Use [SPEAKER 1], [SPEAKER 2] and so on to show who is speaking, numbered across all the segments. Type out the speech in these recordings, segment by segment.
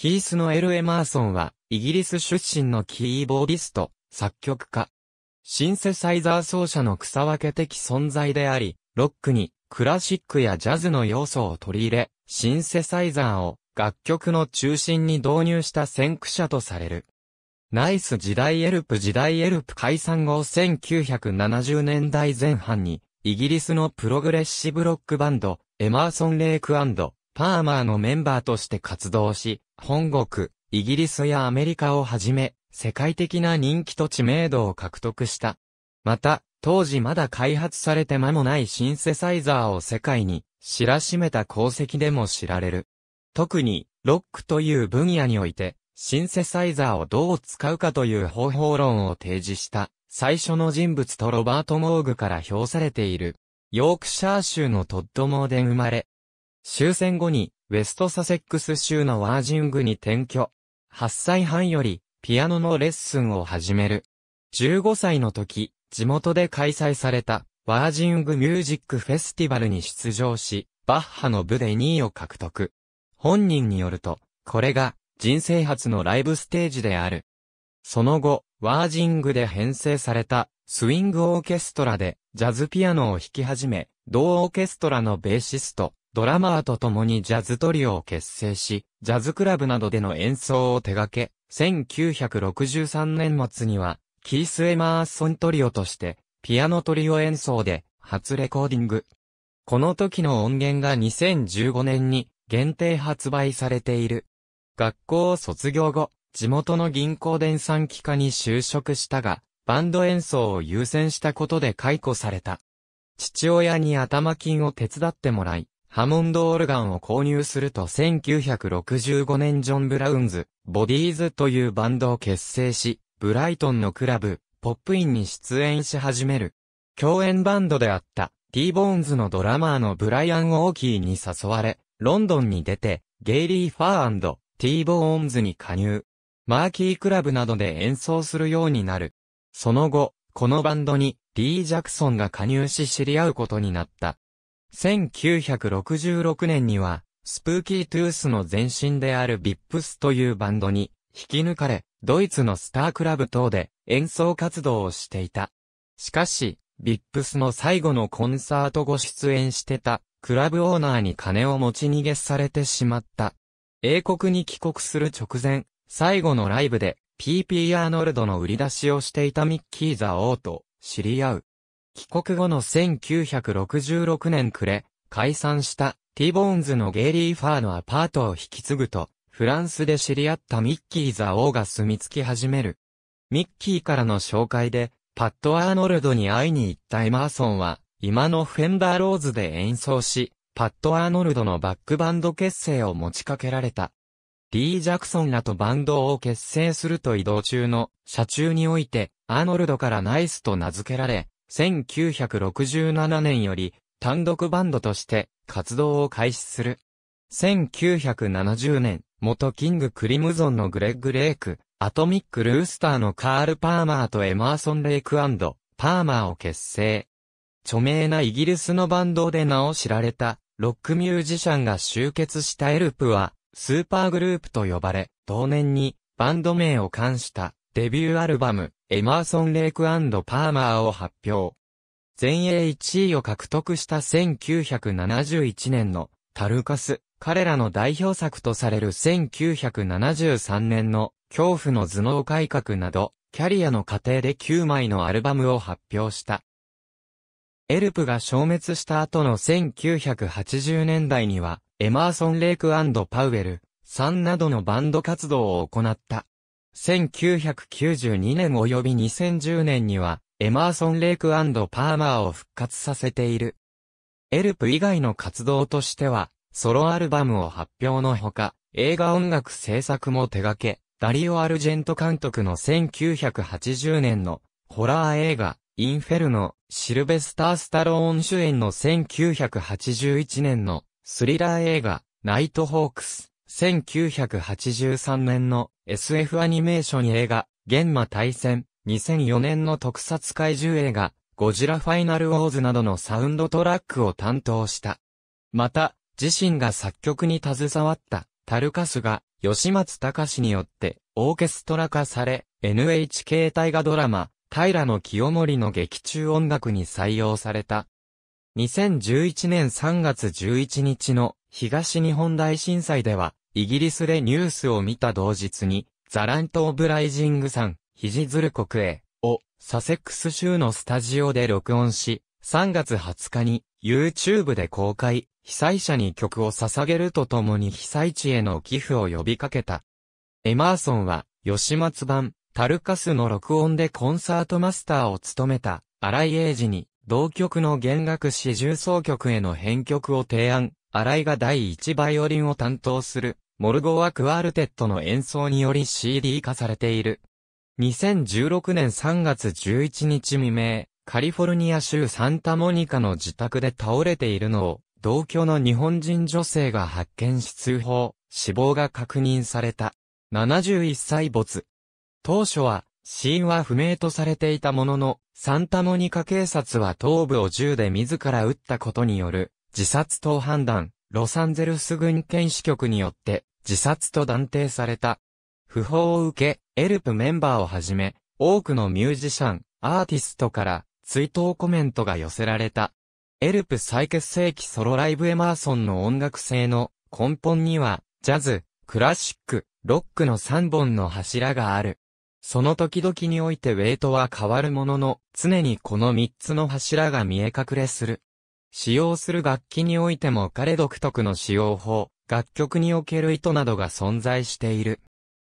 [SPEAKER 1] キースのエル・エマーソンは、イギリス出身のキーボーディスト、作曲家。シンセサイザー奏者の草分け的存在であり、ロックにクラシックやジャズの要素を取り入れ、シンセサイザーを楽曲の中心に導入した先駆者とされる。ナイス時代エルプ時代エルプ解散後1970年代前半に、イギリスのプログレッシブロックバンド、エマーソン・レイクパーマーのメンバーとして活動し、本国、イギリスやアメリカをはじめ、世界的な人気と知名度を獲得した。また、当時まだ開発されて間もないシンセサイザーを世界に知らしめた功績でも知られる。特に、ロックという分野において、シンセサイザーをどう使うかという方法論を提示した、最初の人物とロバート・モーグから評されている。ヨークシャー州のトッドモーで生まれ、終戦後に、ウェストサセックス州のワージングに転居。8歳半より、ピアノのレッスンを始める。15歳の時、地元で開催された、ワージングミュージックフェスティバルに出場し、バッハの部で2位を獲得。本人によると、これが、人生初のライブステージである。その後、ワージングで編成された、スイングオーケストラで、ジャズピアノを弾き始め、同オーケストラのベーシスト、ドラマーと共にジャズトリオを結成し、ジャズクラブなどでの演奏を手掛け、1963年末には、キース・エマーソントリオとして、ピアノトリオ演奏で、初レコーディング。この時の音源が2015年に、限定発売されている。学校を卒業後、地元の銀行電産機科に就職したが、バンド演奏を優先したことで解雇された。父親に頭金を手伝ってもらい、ハモンドオルガンを購入すると1965年ジョン・ブラウンズ、ボディーズというバンドを結成し、ブライトンのクラブ、ポップインに出演し始める。共演バンドであった、ティーボーンズのドラマーのブライアン・オーキーに誘われ、ロンドンに出て、ゲイリー・ファーティーボーンズに加入。マーキークラブなどで演奏するようになる。その後、このバンドに、リー・ジャクソンが加入し知り合うことになった。1966年には、スプーキートゥースの前身であるビップスというバンドに引き抜かれ、ドイツのスタークラブ等で演奏活動をしていた。しかし、ビップスの最後のコンサート後出演してた、クラブオーナーに金を持ち逃げされてしまった。英国に帰国する直前、最後のライブで、PP アーノルドの売り出しをしていたミッキー・ザ・オーと知り合う。帰国後の1966年暮れ、解散したティボーンズのゲイリー・ファーのアパートを引き継ぐと、フランスで知り合ったミッキー・ザ・オーが住み着き始める。ミッキーからの紹介で、パット・アーノルドに会いに行ったエマーソンは、今のフェンダー・ローズで演奏し、パット・アーノルドのバックバンド結成を持ちかけられた。リー・ジャクソンらとバンドを結成すると移動中の車中において、アーノルドからナイスと名付けられ、1967年より単独バンドとして活動を開始する。1970年、元キングクリムゾンのグレッグ・レイク、アトミック・ルースターのカール・パーマーとエマーソン・レイクパーマーを結成。著名なイギリスのバンドで名を知られた、ロックミュージシャンが集結したエルプは、スーパーグループと呼ばれ、同年にバンド名を冠したデビューアルバム、エマーソン・レイクパーマーを発表。全英1位を獲得した1971年のタルカス、彼らの代表作とされる1973年の恐怖の頭脳改革など、キャリアの過程で9枚のアルバムを発表した。エルプが消滅した後の1980年代には、エマーソン・レイクパウエル、さんなどのバンド活動を行った。1992年及び2010年には、エマーソン・レイクパーマーを復活させている。エルプ以外の活動としては、ソロアルバムを発表のほか、映画音楽制作も手掛け、ダリオ・アルジェント監督の1980年のホラー映画、インフェルノ、シルベスター・スタローン主演の1981年のスリラー映画、ナイトホークス。1983年の SF アニメーション映画、ゲンマ対戦、2004年の特撮怪獣映画、ゴジラファイナルウォーズなどのサウンドトラックを担当した。また、自身が作曲に携わった、タルカスが、吉松隆によって、オーケストラ化され、NHK 大河ドラマ、平野清盛の劇中音楽に採用された。2011年3月11日の東日本大震災では、イギリスでニュースを見た同日に、ザラント・オブ・ライジングさん、ヒジズル国へ、を、サセックス州のスタジオで録音し、3月20日に、YouTube で公開、被災者に曲を捧げるとともに被災地への寄付を呼びかけた。エマーソンは、吉松版、タルカスの録音でコンサートマスターを務めた、荒井英二に、同曲の弦楽四重奏曲への編曲を提案、新井が第1バイオリンを担当する、モルゴワクワルテットの演奏により CD 化されている。2016年3月11日未明、カリフォルニア州サンタモニカの自宅で倒れているのを、同居の日本人女性が発見し通報、死亡が確認された。71歳没。当初は、死因は不明とされていたものの、サンタモニカ警察は頭部を銃で自ら撃ったことによる、自殺等判断、ロサンゼルス軍検視局によって自殺と断定された。不法を受け、エルプメンバーをはじめ、多くのミュージシャン、アーティストから追悼コメントが寄せられた。エルプ再結成期ソロライブエマーソンの音楽性の根本には、ジャズ、クラシック、ロックの3本の柱がある。その時々においてウェイトは変わるものの、常にこの3つの柱が見え隠れする。使用する楽器においても彼独特の使用法、楽曲における意図などが存在している。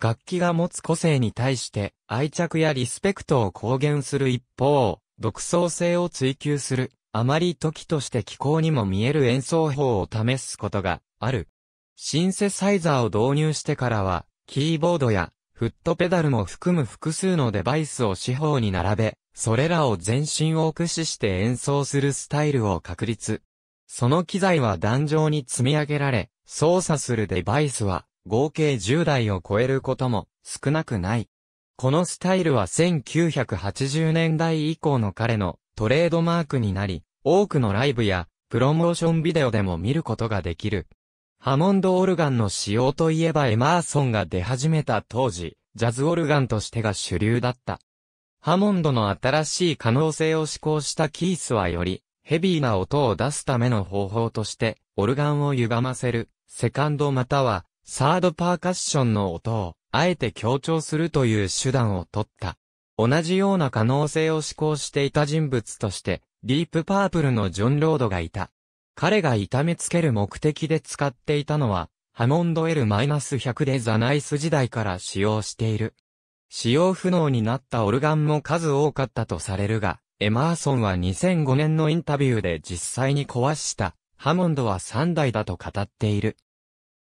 [SPEAKER 1] 楽器が持つ個性に対して愛着やリスペクトを公言する一方、独創性を追求する、あまり時として気候にも見える演奏法を試すことがある。シンセサイザーを導入してからは、キーボードやフットペダルも含む複数のデバイスを四方に並べ、それらを全身を駆使して演奏するスタイルを確立。その機材は壇上に積み上げられ、操作するデバイスは合計10台を超えることも少なくない。このスタイルは1980年代以降の彼のトレードマークになり、多くのライブやプロモーションビデオでも見ることができる。ハモンドオルガンの使用といえばエマーソンが出始めた当時、ジャズオルガンとしてが主流だった。ハモンドの新しい可能性を志行したキースはより、ヘビーな音を出すための方法として、オルガンを歪ませる、セカンドまたは、サードパーカッションの音を、あえて強調するという手段を取った。同じような可能性を志行していた人物として、ディープパープルのジョン・ロードがいた。彼が痛めつける目的で使っていたのは、ハモンド L-100 でザナイス時代から使用している。使用不能になったオルガンも数多かったとされるが、エマーソンは2005年のインタビューで実際に壊したハモンドは3台だと語っている。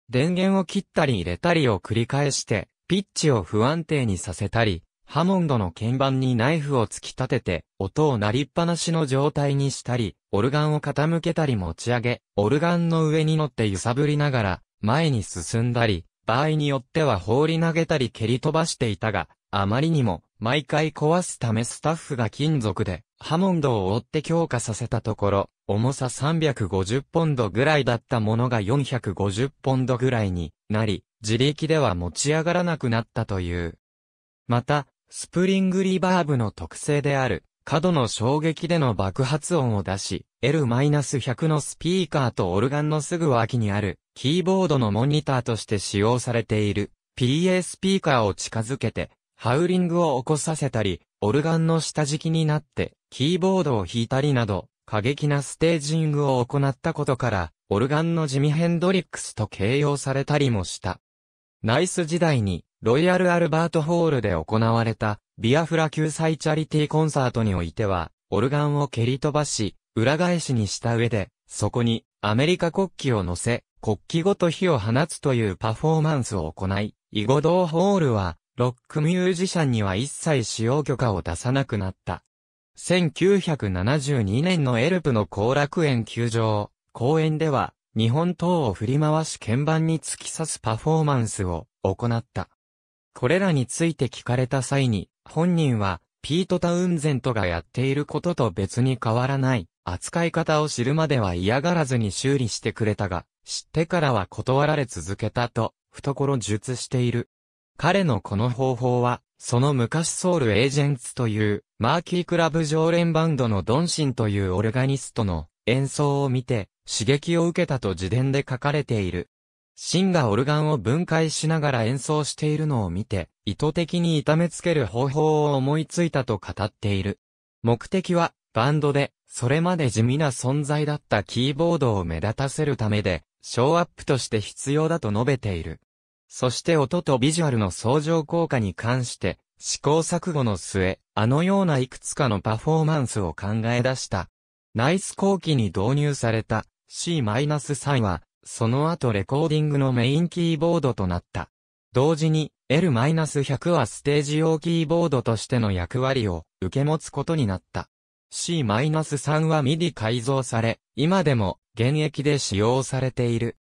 [SPEAKER 1] 電源を切ったり入れたりを繰り返して、ピッチを不安定にさせたり、ハモンドの鍵盤にナイフを突き立てて、音を鳴りっぱなしの状態にしたり、オルガンを傾けたり持ち上げ、オルガンの上に乗って揺さぶりながら、前に進んだり、場合によっては放り投げたり蹴り飛ばしていたが、あまりにも、毎回壊すためスタッフが金属で、ハモンドを追って強化させたところ、重さ350ポンドぐらいだったものが450ポンドぐらいになり、自力では持ち上がらなくなったという。また、スプリングリバーブの特性である、角の衝撃での爆発音を出し、L-100 のスピーカーとオルガンのすぐ脇にある、キーボードのモニターとして使用されている、PA スピーカーを近づけて、ハウリングを起こさせたり、オルガンの下敷きになって、キーボードを弾いたりなど、過激なステージングを行ったことから、オルガンのジミ・ヘンドリックスと形容されたりもした。ナイス時代に、ロイヤル・アルバート・ホールで行われた、ビアフラ救済チャリティーコンサートにおいては、オルガンを蹴り飛ばし、裏返しにした上で、そこに、アメリカ国旗を乗せ、国旗ごと火を放つというパフォーマンスを行い、イゴドーホールは、ロックミュージシャンには一切使用許可を出さなくなった。1972年のエルプの後楽園球場、公園では、日本刀を振り回し鍵盤に突き刺すパフォーマンスを行った。これらについて聞かれた際に、本人は、ピート・タウンゼントがやっていることと別に変わらない、扱い方を知るまでは嫌がらずに修理してくれたが、知ってからは断られ続けたと、懐術している。彼のこの方法は、その昔ソウルエージェンツという、マーキークラブ常連バンドのドンシンというオルガニストの演奏を見て、刺激を受けたと自伝で書かれている。シンがオルガンを分解しながら演奏しているのを見て、意図的に痛めつける方法を思いついたと語っている。目的は、バンドで、それまで地味な存在だったキーボードを目立たせるためで、ショーアップとして必要だと述べている。そして音とビジュアルの相乗効果に関して、試行錯誤の末、あのようないくつかのパフォーマンスを考え出した。ナイス後期に導入された C-3 は、その後レコーディングのメインキーボードとなった。同時に L-100 はステージ用キーボードとしての役割を受け持つことになった。C-3 はミディ改造され、今でも現役で使用されている。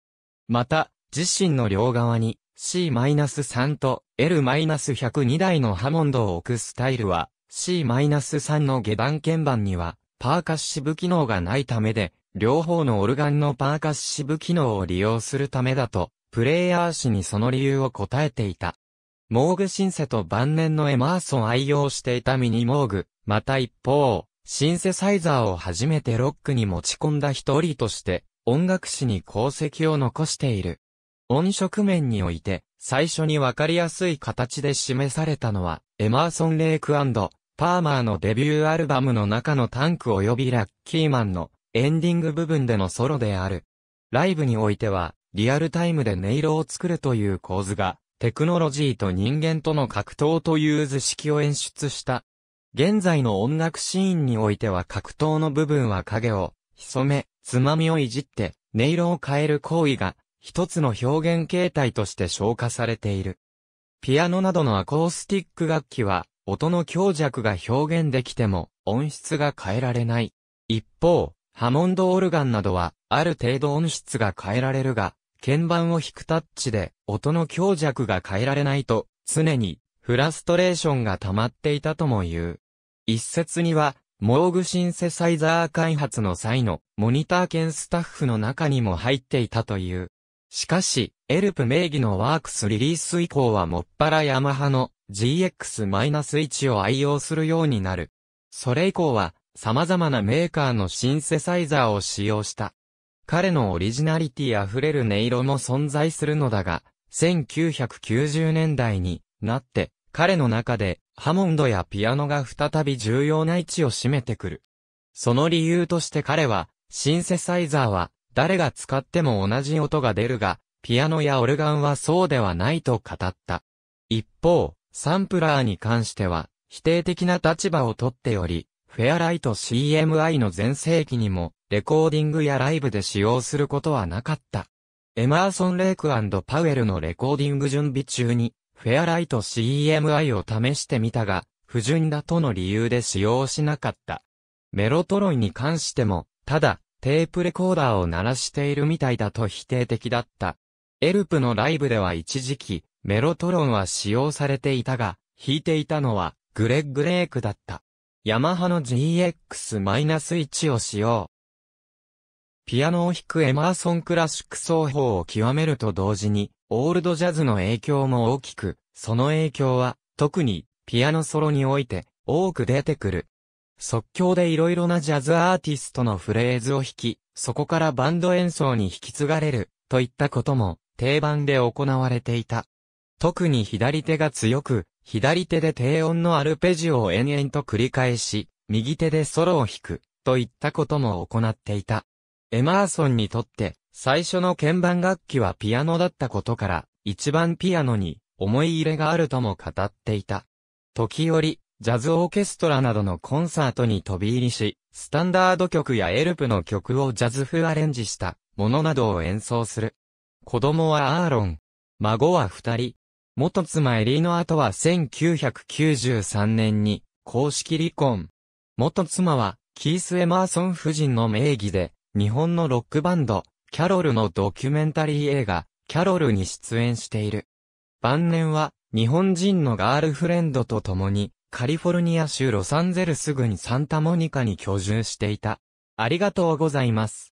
[SPEAKER 1] また、自身の両側に C-3 と L-102 台のハモンドを置くスタイルは C-3 の下段鍵盤にはパーカッシブ機能がないためで両方のオルガンのパーカッシブ機能を利用するためだと、プレイヤー誌にその理由を答えていた。モーグシンセと晩年のエマーソン愛用していたミニモーグ、また一方、シンセサイザーを初めてロックに持ち込んだ一人として、音楽史に功績を残している。音色面において、最初にわかりやすい形で示されたのは、エマーソン・レイクパーマーのデビューアルバムの中のタンク及びラッキーマンのエンディング部分でのソロである。ライブにおいては、リアルタイムで音色を作るという構図が、テクノロジーと人間との格闘という図式を演出した。現在の音楽シーンにおいては格闘の部分は影を潜め、つまみをいじって、音色を変える行為が、一つの表現形態として消化されている。ピアノなどのアコースティック楽器は、音の強弱が表現できても、音質が変えられない。一方、ハモンドオルガンなどは、ある程度音質が変えられるが、鍵盤を弾くタッチで、音の強弱が変えられないと、常に、フラストレーションが溜まっていたとも言う。一説には、モーグシンセサイザー開発の際の、モニター兼スタッフの中にも入っていたという。しかし、エルプ名義のワークスリリース以降はもっぱらヤマハの GX-1 を愛用するようになる。それ以降は、様々なメーカーのシンセサイザーを使用した。彼のオリジナリティ溢れる音色も存在するのだが、1990年代になって、彼の中でハモンドやピアノが再び重要な位置を占めてくる。その理由として彼は、シンセサイザーは誰が使っても同じ音が出るが、ピアノやオルガンはそうではないと語った。一方、サンプラーに関しては、否定的な立場をとっており、フェアライト CMI の全盛期にも、レコーディングやライブで使用することはなかった。エマーソン・レイクパウエルのレコーディング準備中に、フェアライト c m i を試してみたが、不純だとの理由で使用しなかった。メロトロンに関しても、ただ、テープレコーダーを鳴らしているみたいだと否定的だった。エルプのライブでは一時期、メロトロンは使用されていたが、弾いていたのは、グレッグ・レイクだった。ヤマハの GX-1 を使用。ピアノを弾くエマーソンクラシック奏法を極めると同時に、オールドジャズの影響も大きく、その影響は、特に、ピアノソロにおいて、多く出てくる。即興で色々なジャズアーティストのフレーズを弾き、そこからバンド演奏に引き継がれる、といったことも、定番で行われていた。特に左手が強く、左手で低音のアルペジオを延々と繰り返し、右手でソロを弾く、といったことも行っていた。エマーソンにとって、最初の鍵盤楽器はピアノだったことから、一番ピアノに思い入れがあるとも語っていた。時折、ジャズオーケストラなどのコンサートに飛び入りし、スタンダード曲やエルプの曲をジャズ風アレンジしたものなどを演奏する。子供はアーロン。孫は二人、元妻エリーの後は1993年に公式離婚。元妻はキース・エマーソン夫人の名義で日本のロックバンド、キャロルのドキュメンタリー映画、キャロルに出演している。晩年は日本人のガールフレンドと共にカリフォルニア州ロサンゼルス郡サンタモニカに居住していた。ありがとうございます。